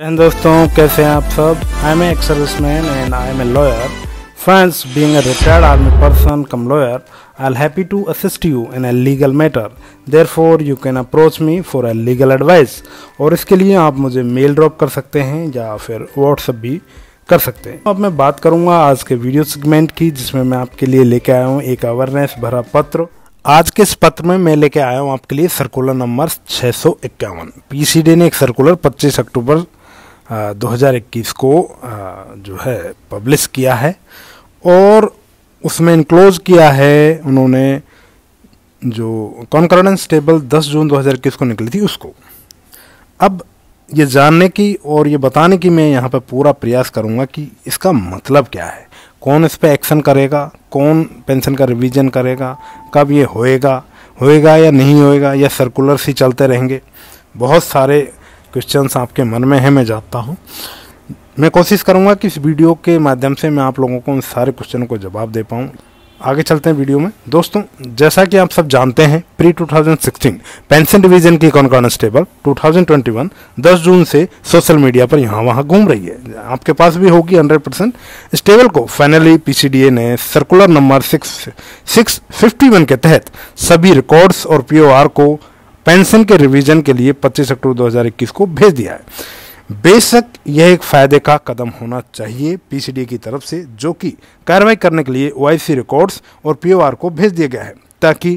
and दोस्तों कैसे हैं आप सब I am ex service man and I am a lawyer friends being retired army person cum lawyer I'll happy to assist you in a legal matter therefore you can approach me for a legal advice और इसके लिए आप मुझे mail drop कर सकते हैं या फिर व्हाट्सअप भी कर सकते हैं अब मैं बात करूंगा आज के वीडियो सेगमेंट की जिसमें मैं आपके लिए लेके आया हूँ एक अवेयरनेस भरा पत्र आज के इस पत्र में मैं लेके आया हूँ आपके लिए सर्कुलर नंबर छः सौ इक्यावन पी ने एक सर्कुलर 25 अक्टूबर 2021 को जो है पब्लिश किया है और उसमें इंक्लोज किया है उन्होंने जो कॉन्कर्डेंस टेबल 10 जून 2021 को निकली थी उसको अब ये जानने की और ये बताने की मैं यहाँ पर पूरा प्रयास करूँगा कि इसका मतलब क्या है कौन इस पर एक्शन करेगा कौन पेंशन का रिवीजन करेगा कब ये होएगा होएगा या नहीं होएगा या सर्कुलर ही चलते रहेंगे बहुत सारे क्वेश्चंस आपके मन में है मैं जानता हूँ मैं कोशिश करूँगा कि इस वीडियो के माध्यम से मैं आप लोगों को उन सारे क्वेश्चन को जवाब दे पाऊँ आगे चलते हैं वीडियो में दोस्तों जैसा कि आप सब जानते हैं प्री 2016 पेंशन डिवीजन की कौन कॉन्स्टेबल 2021 10 जून से सोशल मीडिया पर यहाँ वहाँ घूम रही है आपके पास भी होगी 100 परसेंट स्टेबल को फाइनली पीसीडीए ने circular number six six fifty one के तहत सभी रिकॉर्ड्स और पीओआर को पेंशन के रिवीजन के लिए 25 अक्टूबर 2021 को भेज दिया है बेशक यह एक फायदे का कदम होना चाहिए पीसीडी की तरफ से जो कि कार्रवाई करने के लिए ओ रिकॉर्ड्स और पीओआर को भेज दिया गया है ताकि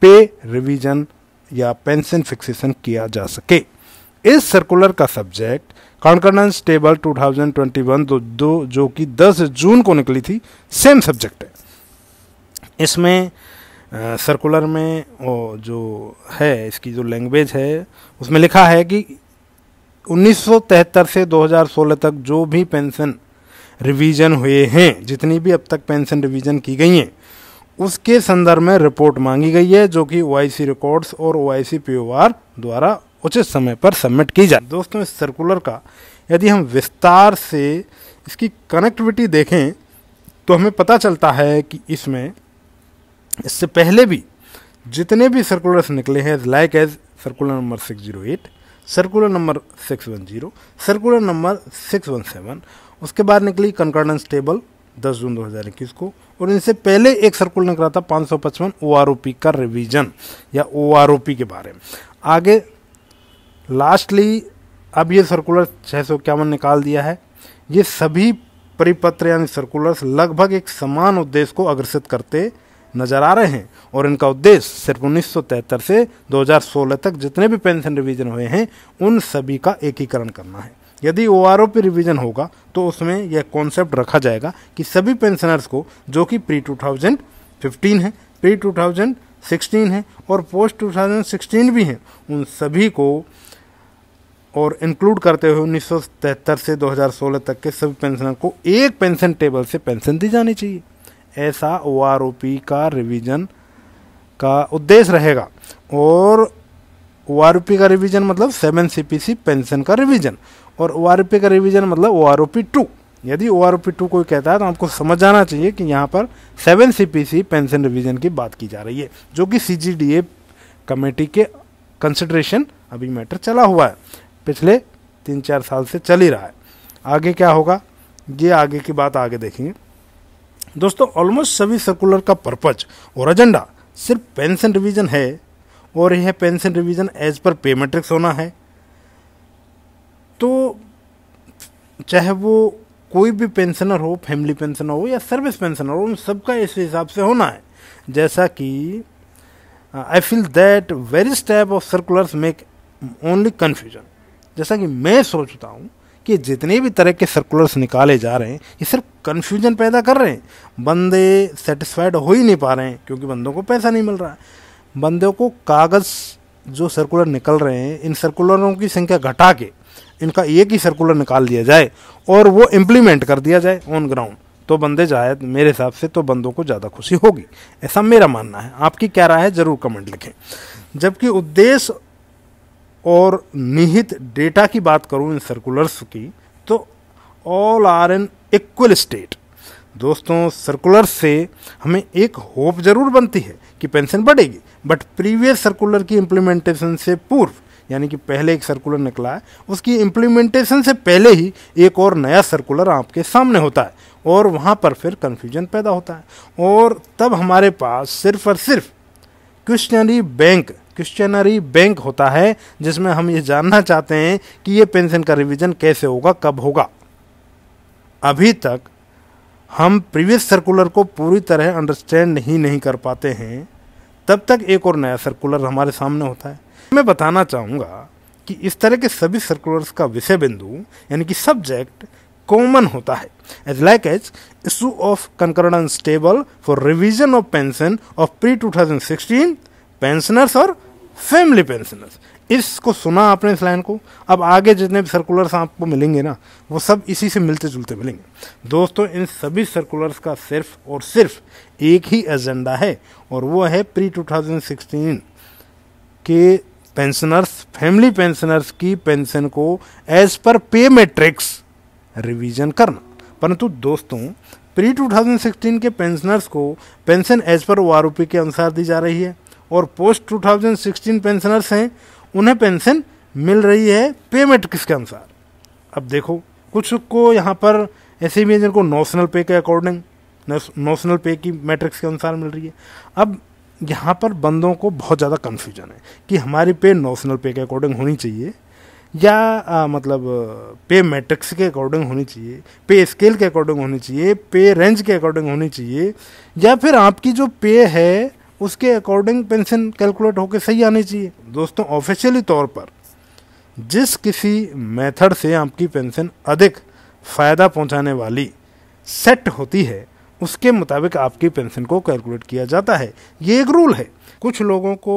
पे रिवीजन या पेंशन फिक्सेशन किया जा सके इस सर्कुलर का सब्जेक्ट कॉन्कर्डेंस टेबल 2021 दो, दो जो कि 10 जून को निकली थी सेम सब्जेक्ट है इसमें सर्कुलर में वो जो है इसकी जो लैंग्वेज है उसमें लिखा है कि 1973 से 2016 तक जो भी पेंशन रिवीजन हुए हैं जितनी भी अब तक पेंशन रिवीजन की गई हैं उसके संदर्भ में रिपोर्ट मांगी गई है जो कि ओ रिकॉर्ड्स और ओ आई द्वारा उचित समय पर सबमिट की जाए दोस्तों इस सर्कुलर का यदि हम विस्तार से इसकी कनेक्टिविटी देखें तो हमें पता चलता है कि इसमें इससे पहले भी जितने भी सर्कुलर्स निकले हैं like as circular number six zero eight circular number six one zero circular number six one seven उसके बाद निकली कंकर्डेंस टेबल दस जून दो हज़ार इक्कीस को और इनसे पहले एक सर्कुलर निकला था पाँच सौ पचपन ओ आर ओ पी का रिवीजन या ओ आर ओ पी के बारे में आगे लास्टली अब ये सर्कुलर छः सौ इक्यावन निकाल दिया है ये सभी परिपत्र यानी सर्कुलर्स लगभग एक समान उद्देश्य को अग्रसित करते नज़र आ रहे हैं और इनका उद्देश्य सिर्फ उन्नीस से 2016 तक जितने भी पेंशन रिवीजन हुए हैं उन सभी का एकीकरण करना है यदि O R O P revision होगा तो उसमें यह कॉन्सेप्ट रखा जाएगा कि सभी पेंशनर्स को जो कि प्री 2015 है प्री 2016 है और पोस्ट 2016 भी हैं उन सभी को और इंक्लूड करते हुए उन्नीस से 2016 तक के सभी पेंशनर को एक पेंशन टेबल से पेंशन दी जानी चाहिए ऐसा ओ आर ओ पी का रिवीजन का उद्देश्य रहेगा और ओ आर ओ पी का रिवीजन मतलब seven C P C pension का रिवीजन और ओ आर ओ पी का रिवीजन मतलब O R O P two यदि O R O P two कोई कहता है तो आपको समझ आना चाहिए कि यहाँ पर seven C P C pension revision की बात की जा रही है जो कि C G D A committee के कंसिड्रेशन अभी मैटर चला हुआ है पिछले तीन चार साल से चल ही रहा है आगे क्या होगा ये आगे की बात आगे देखेंगे दोस्तों ऑलमोस्ट सभी सर्कुलर का पर्पज और एजेंडा सिर्फ पेंशन रिवीजन है और यह पेंशन रिवीजन एज पर पे मैट्रिक्स होना है तो चाहे वो कोई भी पेंशनर हो फैमिली पेंशनर हो या सर्विस पेंशनर हो उन सबका इस हिसाब से होना है जैसा कि I feel that very step of circulars make only confusion जैसा कि मैं सोचता हूँ कि जितने भी तरह के सर्कुलर्स निकाले जा रहे हैं ये सिर्फ कन्फ्यूजन पैदा कर रहे हैं बंदे सेटिस्फाइड हो ही नहीं पा रहे हैं क्योंकि बंदों को पैसा नहीं मिल रहा है बंदों को कागज़ जो सर्कुलर निकल रहे हैं इन सर्कुलरों की संख्या घटा के इनका एक ही सर्कुलर निकाल दिया जाए और वो इम्प्लीमेंट कर दिया जाए ऑन ग्राउंड तो बंदे जाए मेरे हिसाब से तो बंदों को ज़्यादा खुशी होगी ऐसा मेरा मानना है आपकी क्या राय है ज़रूर कमेंट लिखें जबकि उद्देश्य और निहित डेटा की बात करूँ इन सर्कुलर्स की all are in equal state दोस्तों सर्कुलर से हमें एक होप जरूर बनती है कि पेंशन बढ़ेगी बट प्रीवियस सर्कुलर की इम्प्लीमेंटेशन से पूर्व यानी कि पहले एक सर्कुलर निकला है उसकी इम्प्लीमेंटेशन से पहले ही एक और नया सर्कुलर आपके सामने होता है और वहाँ पर फिर कन्फ्यूजन पैदा होता है और तब हमारे पास सिर्फ और सिर्फ क्वेश्चनरी बैंक क्वेश्चनरी बैंक होता है जिसमें हम ये जानना चाहते हैं कि ये पेंशन का रिवीजन कैसे होगा कब होगा अभी तक हम प्रीवियस सर्कुलर को पूरी तरह अंडरस्टैंड नहीं नहीं कर पाते हैं तब तक एक और नया सर्कुलर हमारे सामने होता है मैं बताना चाहूँगा कि इस तरह के सभी सर्कुलर्स का विषय बिंदु यानी कि सब्जेक्ट कॉमन होता है as like as issue of concordance table for revision of pension of pre 2016 pensioners और फैमिली पेंशनर्स इसको सुना आपने इस लाइन को अब आगे जितने भी सर्कुलर्स आपको मिलेंगे ना वो सब इसी से मिलते जुलते मिलेंगे दोस्तों इन सभी सर्कुलर्स का सिर्फ और सिर्फ एक ही एजेंडा है और वो है प्री 2016 के पेंशनर्स फैमिली पेंशनर्स की पेंशन को as per pay matrix revision करना परंतु दोस्तों प्री 2016 के पेंशनर्स को पेंशन एज पर ओ के अनुसार दी जा रही है और पोस्ट 2016 पेंशनर्स हैं उन्हें पेंशन मिल रही है पेमेंट किसके अनुसार अब देखो कुछ को यहाँ पर ऐसे भी जिनको नोशनल पे के अकॉर्डिंग नोशनल पे की मैट्रिक्स के अनुसार मिल रही है अब यहाँ पर बंदों को बहुत ज़्यादा कन्फ्यूजन है कि हमारी पे नोशनल पे के अकॉर्डिंग होनी चाहिए या आ, मतलब पे मैट्रिक्स के अकॉर्डिंग होनी चाहिए पे स्केल के अकॉर्डिंग होनी चाहिए पे रेंज के अकॉर्डिंग होनी चाहिए या फिर आपकी जो पे है उसके अकॉर्डिंग पेंशन कैलकुलेट होकर सही आनी चाहिए दोस्तों ऑफिशियली तौर पर जिस किसी मेथड से आपकी पेंशन अधिक फ़ायदा पहुंचाने वाली सेट होती है उसके मुताबिक आपकी पेंशन को कैलकुलेट किया जाता है ये एक रूल है कुछ लोगों को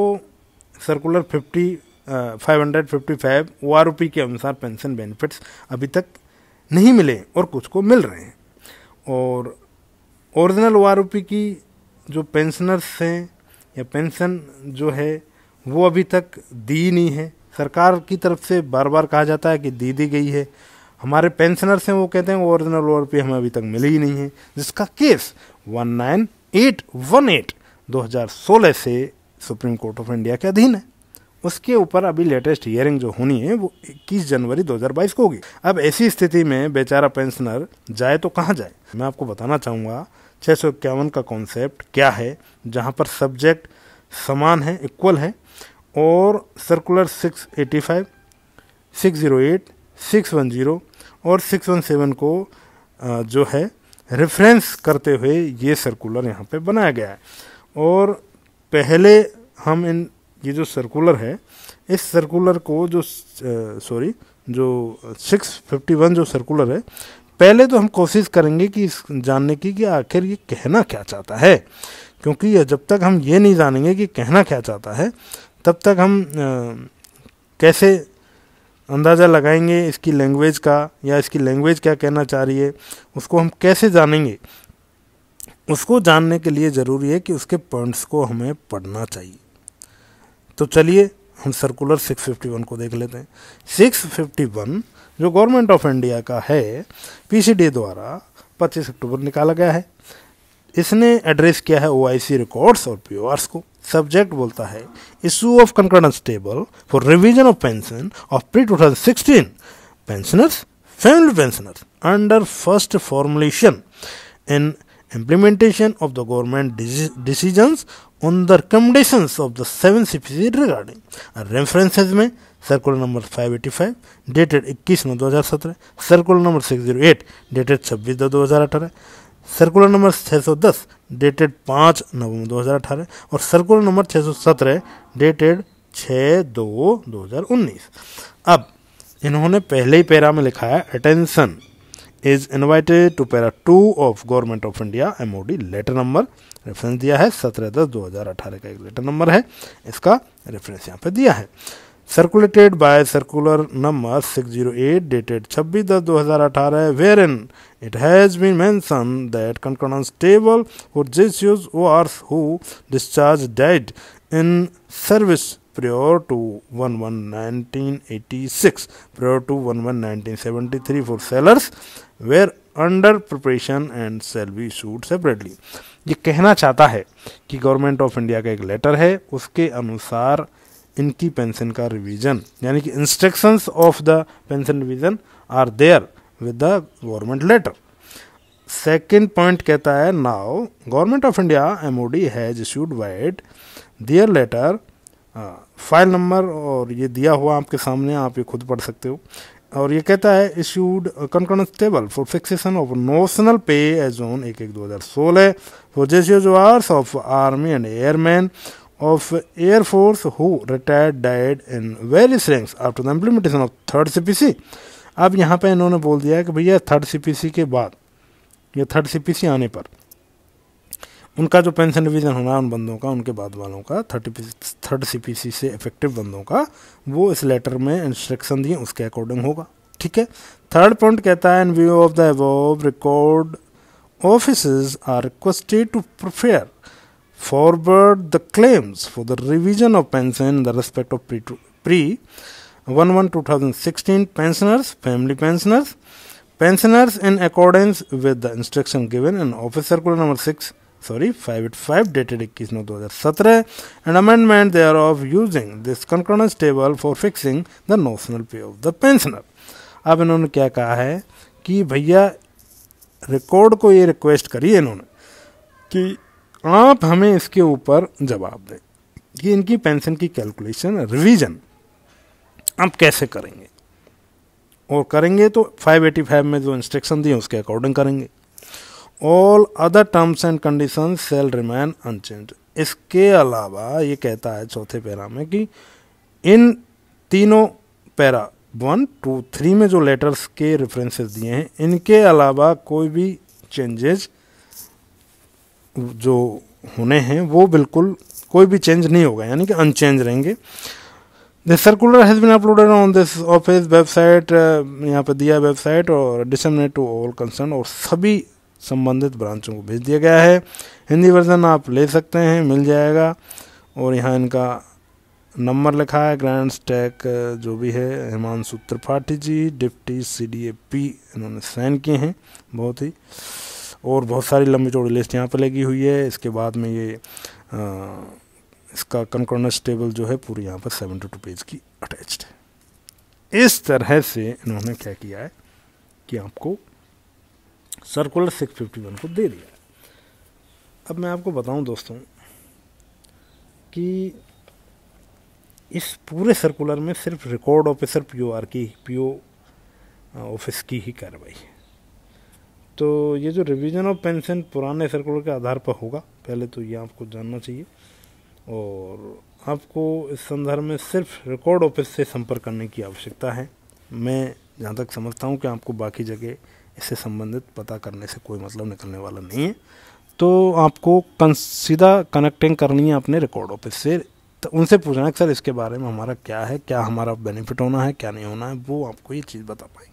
circular fifty five hundred fifty five O R P के अनुसार पेंशन बेनिफिट्स अभी तक नहीं मिले और कुछ को मिल रहे हैं और ओरिजिनल ओ आर पी की जो पेंशनर्स हैं या पेंशन जो है वो अभी तक दी नहीं है सरकार की तरफ से बार बार कहा जाता है कि दी दी गई है हमारे पेंशनर्स हैं वो कहते हैं ओरिजिनल ओ हमें अभी तक मिली ही नहीं है जिसका case one nine eight one eight दो हज़ार सोलह से सुप्रीम कोर्ट ऑफ इंडिया के अधीन है उसके ऊपर अभी लेटेस्ट हियरिंग जो होनी है वो 21 जनवरी 2022 को होगी अब ऐसी स्थिति में बेचारा पेंशनर जाए तो कहाँ जाए मैं आपको बताना चाहूँगा छः सौ इक्यावन का कॉन्सेप्ट क्या है जहाँ पर सब्जेक्ट समान है इक्वल है और सर्कुलर 685, 608, 610 और 617 को जो है रेफरेंस करते हुए ये सर्कुलर यहाँ पे बनाया गया है और पहले हम इन ये जो सर्कुलर है इस सर्कुलर को जो सॉरी जो 651 जो सर्कुलर है पहले तो हम कोशिश करेंगे कि इस जानने की कि आखिर ये कहना क्या चाहता है क्योंकि जब तक हम ये नहीं जानेंगे कि कहना क्या चाहता है तब तक हम आ, कैसे अंदाज़ा लगाएंगे इसकी लैंग्वेज का या इसकी लैंग्वेज क्या कहना चाह रही है उसको हम कैसे जानेंगे उसको जानने के लिए ज़रूरी है कि उसके पॉइंट्स को हमें पढ़ना चाहिए तो चलिए हम सर्कुलर 651 को देख लेते हैं 651 जो गवर्नमेंट ऑफ इंडिया का है पीसीडी द्वारा 25 अक्टूबर निकाला गया है इसने एड्रेस किया है ओआईसी रिकॉर्ड्स और पीओआरस को सब्जेक्ट बोलता है issue of concordance table for revision of pension of pre two thousand sixteen pensioners family pensioners under first formulation in implementation of the government decisions on the recommendations of the 7 CPC regarding references में circular number 585 dated 21 नौ 2017 circular number 608 dated 26 दो 2018 circular number 610 dated 5 नवंबर 2018 और circular number 617 dated 6 दो 2019 अब इन्होंने पहले ही para में लिखा है attention is invited to para two of government of India M letter number reference दिया है सत्रह दस दो हज़ार अठारह का एक लेटर नंबर है इसका रेफरेंस यहाँ पे दिया है circulated by circular number six zero eight dated छब्बीस दस दो हजार अठारह where in it has been mention that concordance table for जिस use verse who discharge dead in service prior to 11 1986 prior to 11 1973 for sellers were under preparation and shall be issued separately ये कहना चाहता है कि government of India का एक letter है उसके अनुसार इनकी पेंशन का रिवीजन यानी कि instructions of the pension revision are there with the government letter second point कहता है now government of India M O D has issued vide their letter file हाँ, नंबर और ये दिया हुआ आपके सामने आप ये खुद पढ़ सकते हो और ये कहता है issued constable for fixation of notional pay as on एक एक दो हज़ार सोलह for JCO of army and airmen of air force who retired died in various ranks after the implementation of third C अब यहाँ पे इन्होंने बोल दिया कि भैया थर्ड सी के बाद या थर्ड सी आने पर उनका जो पेंशन रिविजन होना है उन बंदों का उनके बाद वालों का thirty third C P C से इफेक्टिव बंदों का वो इस लेटर में इंस्ट्रक्शन दिए उसके अकॉर्डिंग होगा ठीक है थर्ड पॉइंट कहता है in view of the above record office are requested to prefer forward the claims for the revision of pension the respect of pre pre one one two thousand sixteen pensioners family pensioners pensioners in accordance with the instruction given in office circular number six sorry five eight five dated इक्कीस नौ दो हज़ार सत्रह and amendment they are of using this concordance table for fixing the notional pay of the pensioner अब इन्होंने क्या कहा है कि भैया रिकॉर्ड को ये रिक्वेस्ट करी है इन्होंने कि आप हमें इसके ऊपर जवाब दें कि इनकी पेंशन की कैलकुलेशन रिवीजन आप कैसे करेंगे और करेंगे तो 585 में जो इंस्ट्रक्शन दिए उसके अकॉर्डिंग करेंगे all other terms and condition shall remain unchanged इसके अलावा ये कहता है चौथे पैरा में कि इन तीनों पैरा वन टू थ्री में जो लेटर्स के रेफरेंसेस दिए हैं इनके अलावा कोई भी चेंजेज जो होने हैं वो बिल्कुल कोई भी चेंज नहीं होगा यानी कि अनचेंज रहेंगे the circular has been uploaded on this office website यहाँ पर दिया वेबसाइट और डिसमिनेट टू ऑल कंसर्न और सभी संबंधित ब्रांचों को भेज दिया गया है हिंदी वर्जन आप ले सकते हैं मिल जाएगा और यहाँ इनका नंबर लिखा है ग्रैंड स्टैक जो भी है Himanshu Tripathi ji deputy C D A P इन्होंने साइन किए हैं बहुत ही और बहुत सारी लंबी चौड़ी लिस्ट यहाँ पर लगी हुई है इसके बाद में ये आ, इसका कंकर्नस टेबल जो है पूरी यहाँ पर सेवेंटी टू पेज की अटैच्ड है इस तरह से इन्होंने क्या किया है कि आपको सर्कुलर सिक्स फिफ्टी वन को दे दिया अब मैं आपको बताऊं दोस्तों कि इस पूरे सर्कुलर में सिर्फ रिकॉर्ड ऑफिसर आर की पीओ ऑफिस uh, की ही कार्रवाई है तो ये जो रिवीजन ऑफ पेंशन पुराने सर्कुलर के आधार पर होगा पहले तो ये आपको जानना चाहिए और आपको इस संदर्भ में सिर्फ रिकॉर्ड ऑफिस से संपर्क करने की आवश्यकता है मैं जहाँ तक समझता हूँ कि आपको बाकी जगह इससे संबंधित पता करने से कोई मतलब निकलने वाला नहीं है तो आपको सीधा कनेक्टिंग करनी है अपने रिकॉर्ड ऑफिस से तो उनसे पूछना है कि सर इसके बारे में हमारा क्या है क्या हमारा बेनिफिट होना है क्या नहीं होना है वो आपको ये चीज़ बता पाएंगे